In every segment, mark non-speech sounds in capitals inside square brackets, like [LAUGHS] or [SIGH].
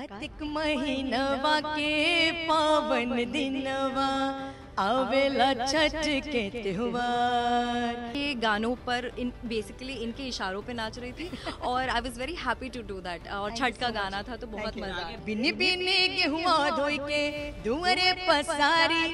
कार्तिक महीनवा के पावन दिनवा आवेला छठ के त्यौहार ये गानों पर इन बेसिकली इनके इशारों पे नाच रही थी [LAUGHS] और I was very happy to do that और छठ का गाना था तो बहुत मजा आया बिन बिन के हुआ धोई के दुअरे पसारी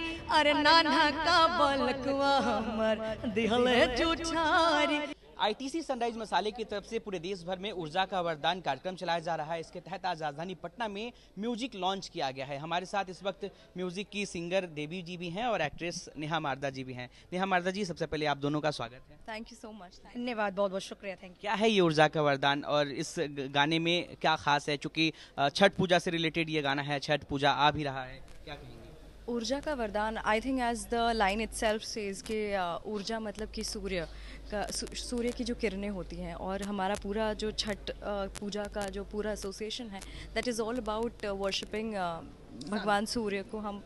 अरे नाना का बलकवा हमर दिहले जुछारी आईटीसी सनराइज मसाले की तरफ से पूरे देश भर में ऊर्जा का वरदान कार्यक्रम चलाया जा रहा है इसके तहत आज राजधानी पटना में म्यूजिक लॉन्च किया गया है हमारे साथ इस वक्त म्यूजिक की सिंगर देवी जी भी हैं और एक्ट्रेस नेहा मारदा जी भी हैं नेहा मारदा जी सबसे पहले आप दोनों का स्वागत है थैंक यू सो मच धन्यवाद बहुत बहुत शुक्रिया थैंक यू क्या है ये ऊर्जा का वरदान और इस गाने में क्या खास है चूंकि छठ पूजा से रिलेटेड ये गाना है छठ पूजा आ भी रहा है क्या कहेंगे ऊर्जा का वरदान I think as the line itself says कि ऊर्जा मतलब कि सूर्य का सूर्य की जो किरणें होती हैं और हमारा पूरा जो छठ पूजा का जो पूरा एसोसिएशन है that is all about worshipping भगवान सूर्य को हम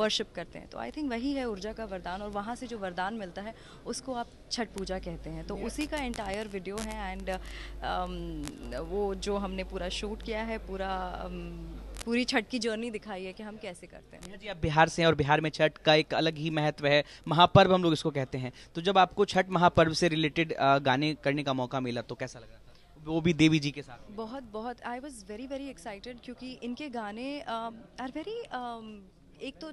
वर्शिप करते हैं तो आई थिंक वही है ऊर्जा का वरदान और वहाँ से जो वरदान मिलता है उसको आप छठ पूजा कहते हैं तो उसी का एंटायर वीडियो है एंड वो जो हमने पूरा शूट किया है पूरा um, पूरी छठ की जर्नी दिखाई है कि हम कैसे करते हैं जी आप बिहार से हैं और बिहार में छठ का एक अलग ही महत्व है महापर्व हम लोग इसको कहते हैं तो जब आपको छठ महापर्व से रिलेटेड गाने करने का मौका मिला तो कैसा लगा वो भी देवी जी के साथ बहुत बहुत I was very very excited क्योंकि इनके गाने आर um, वेरी um, एक तो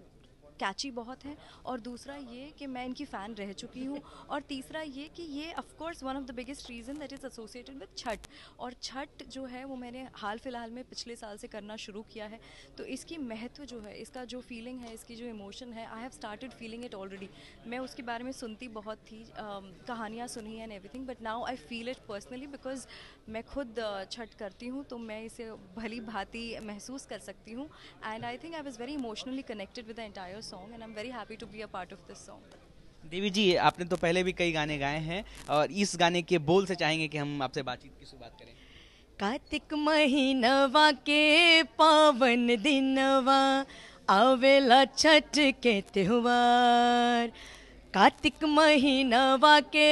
कैची बहुत है और दूसरा ये कि मैं इनकी फ़ैन रह चुकी हूँ और तीसरा ये कि ये of course one of the biggest reason that is associated with Chhath और छठ जो है वो मैंने हाल फिलहाल में पिछले साल से करना शुरू किया है तो इसकी महत्व जो है इसका जो फीलिंग है इसकी जो इमोशन है I have started feeling it already मैं उसके बारे में सुनती बहुत थी कहानियाँ सुनी and everything but now I feel it personally because मैं खुद छठ करती हूँ तो मैं इसे भली भांति महसूस कर सकती हूँ and I think I was very emotionally connected with the entire this song and I'm very happy to be a part of this song. Devi ji आपने तो पहले भी कई गाने गाए हैं और इस गाने के बोल से चाहेंगे कि हम आपसे बातचीत की शुरुआत करें कार्तिक महीनवा के पावन दिनवा आवेला छठ के त्योहार कार्तिक महीनवा के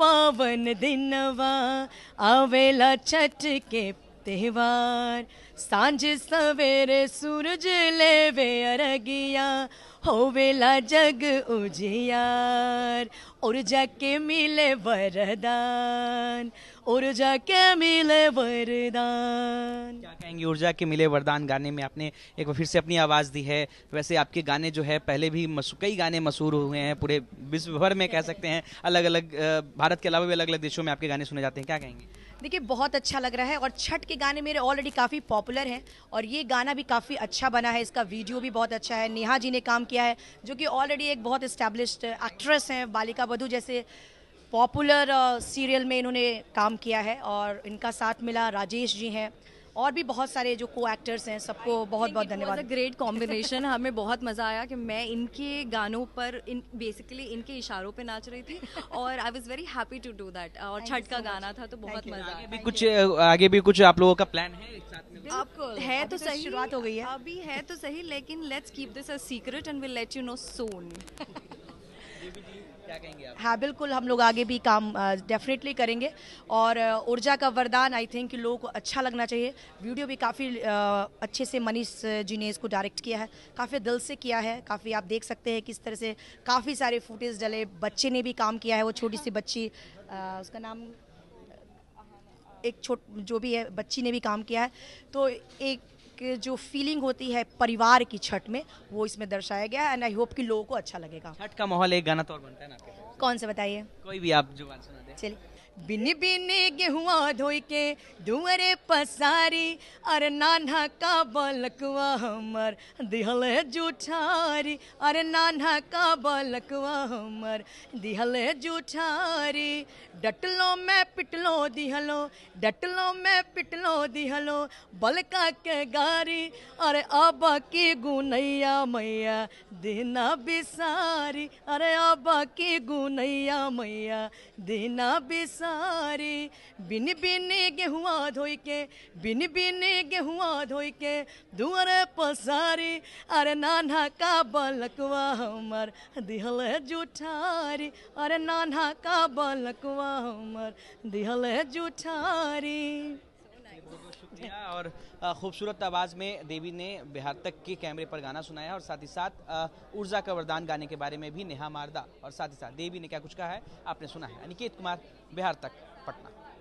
पावन दिनवा आवेला छठ के त्योहार सांझ सवेरे सूरज वे अरगिया वेला जग उजियार और जाके मिले वरदान और जाके मिले वरदान क्या कहेंगे ऊर्जा के मिले वरदान गाने में आपने एक बार फिर से अपनी आवाज़ दी है वैसे आपके गाने जो है पहले भी कई गाने मशहूर हुए हैं पूरे विश्व भर में कह सकते हैं अलग अलग भारत के अलावा भी अलग अलग देशों में आपके गाने सुने जाते हैं क्या कहेंगे देखिए बहुत अच्छा लग रहा है और छठ के गाने मेरे ऑलरेडी काफ़ी पॉपुलर हैं और ये गाना भी काफ़ी अच्छा बना है इसका वीडियो भी बहुत अच्छा है नेहा जी ने काम किया है जो कि ऑलरेडी एक बहुत इस्टेब्लिश्ड एक्ट्रेस हैं बालिका बधू जैसे पॉपुलर सीरियल uh, में इन्होंने काम किया है और इनका साथ मिला राजेश जी हैं और भी बहुत सारे जो को एक्टर्स हैं सबको बहुत बहुत धन्यवाद ग्रेट कॉम्बिनेशन हमें बहुत मज़ा आया कि मैं इनके गानों पर इन बेसिकली इनके इशारों पे नाच रही थी और I was very happy to do that और छठ का गाना था तो बहुत मज़ा आया भी कुछ आगे भी कुछ आप लोगों का प्लान है आपको है तो, तो सही शुरुआत हो गई है अभी है तो सही लेकिन let's keep this a secret and will let you know soon क्या कहेंगे आप हाँ बिल्कुल हम लोग आगे भी काम डेफिनेटली करेंगे और ऊर्जा का वरदान आई थिंक लोगों को अच्छा लगना चाहिए वीडियो भी काफ़ी अच्छे से मनीष जी ने इसको डायरेक्ट किया है काफ़ी दिल से किया है काफ़ी आप देख सकते हैं किस तरह से काफ़ी सारे फुटेज डले बच्चे ने भी काम किया है वो छोटी सी बच्ची उसका नाम एक छोट जो भी है बच्ची ने भी काम किया है तो एक एक जो फीलिंग होती है परिवार की छठ में वो इसमें दर्शाया गया एंड आई होप कि लोगों को अच्छा लगेगा छठ का माहौल एक गाना तो और बनता है ना कौन सा बताइए कोई भी आप जो सुना दे चलिए बिन बिन गेहुआ धोई के दुअरे पसारी अरे नाना का बलकुआ हमर दिहल जूठारी अरे नाना का बलकवा हमर दिहल जूठारी डटलो मैं पिटलो दिहलो डटलो मैं पिटलो दिहलो बलका के गारी अरे अब की गुनैया मैया दीना बिसारी अरे अब की गुनैया मैया दीना बिसारी सारे बिन बिन गेहुआ धोई के बिन बिन गेहुआ धोई के दुअर पसारे अरे नाना का बलकुआ हमर दिहल जुठारी अरे नाना का बलकुआ हमर दिहल जुठारी शुक्रिया और खूबसूरत आवाज़ में देवी ने बिहार तक के कैमरे पर गाना सुनाया और साथ ही साथ ऊर्जा का वरदान गाने के बारे में भी नेहा मारदा और साथ ही साथ देवी ने क्या कुछ कहा है आपने सुना है अनिकेत कुमार बिहार तक पटना